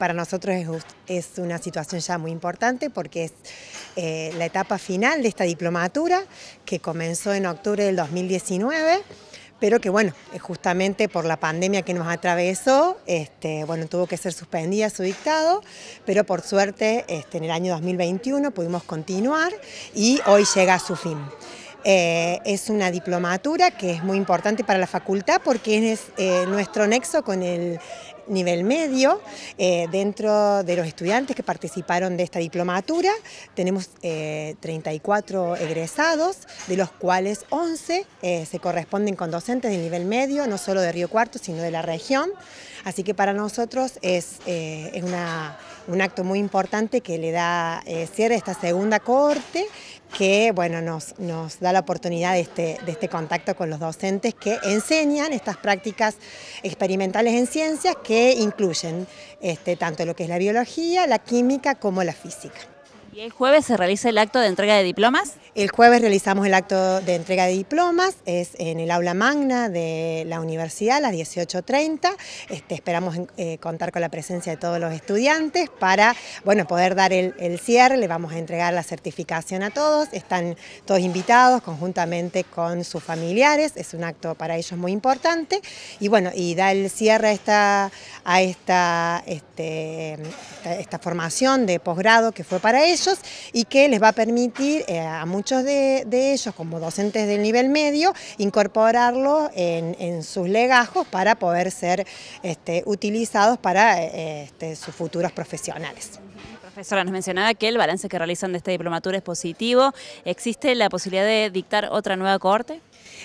para nosotros es, una situación ya muy importante porque es eh, la etapa final de esta diplomatura que comenzó en octubre del 2019 pero que bueno, eh, justamente por la pandemia que nos atravesó, este, bueno, tuvo que ser suspendida su dictado, pero por suerte este, en el año 2021 pudimos continuar y hoy llega a su fin. Eh, es una diplomatura que es muy importante para la facultad porque es eh, nuestro nexo con el nivel medio. Eh, dentro de los estudiantes que participaron de esta diplomatura tenemos 34 egresados, de los cuales 11 se corresponden con docentes de nivel medio, no solo de Río Cuarto, sino de la región. Así que para nosotros es, es una un acto muy importante que le da eh, cierre a esta segunda corte, que bueno, nos, da la oportunidad este, de este, contacto con los docentes que enseñan estas prácticas experimentales en ciencias que incluyen este, tanto lo que es la biología, la química como la física. ¿Y el jueves se realiza el acto de entrega de diplomas? El jueves realizamos el acto de entrega de diplomas, es en el aula magna de la universidad a las 18.30. Este, esperamos eh, contar con la presencia de todos los estudiantes para bueno, poder dar el, cierre, le vamos a entregar la certificación a todos, están todos invitados conjuntamente con sus familiares, es un acto para ellos muy importante y bueno, y da el cierre a esta, a esta, este, esta formación de posgrado que fue para ellos y que les va a permitir eh, a muchos de, ellos, como docentes del nivel medio, incorporarlo en, sus legajos para poder ser este, utilizados para eh, este, sus futuros profesionales. Profesora, nos mencionaba que el balance que realizan de esta diplomatura es positivo. ¿Existe la posibilidad de dictar otra nueva corte?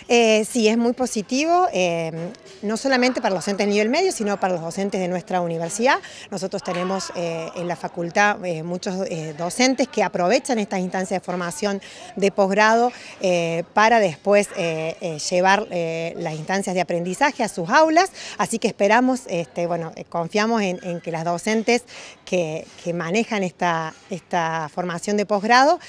Eh, sí, es muy positivo, em, no solamente para los docentes de nivel medio, sino para los docentes de nuestra universidad. Nosotros tenemos eh, en la facultad eh, muchos docentes que aprovechan estas instancias de formación de posgrado para después llevar las instancias de aprendizaje a sus aulas, así que esperamos, este, bueno, confiamos en, que las docentes que, manejan esta, esta, formación de posgrado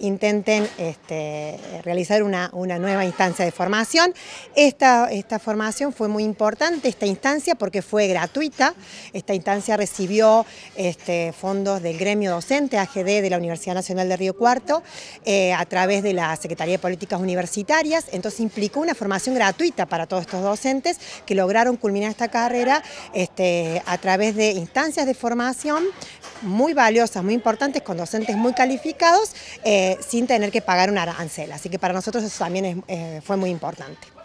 intenten este, realizar una nueva instancia de formación. Esta, esta formación fue muy importante, esta instancia, porque fue gratuita. Esta instancia recibió este, fondos del gremio docente AGD de la Universidad Nacional de Río Cuarto eh, a través de la Secretaría de Políticas Universitarias. Entonces implicó una formación gratuita para todos estos docentes que lograron culminar esta carrera este, a través de instancias de formación muy valiosas, muy importantes, con docentes muy calificados, eh, sin tener que pagar un arancel. Así que para nosotros eso también eh, fue muy importante.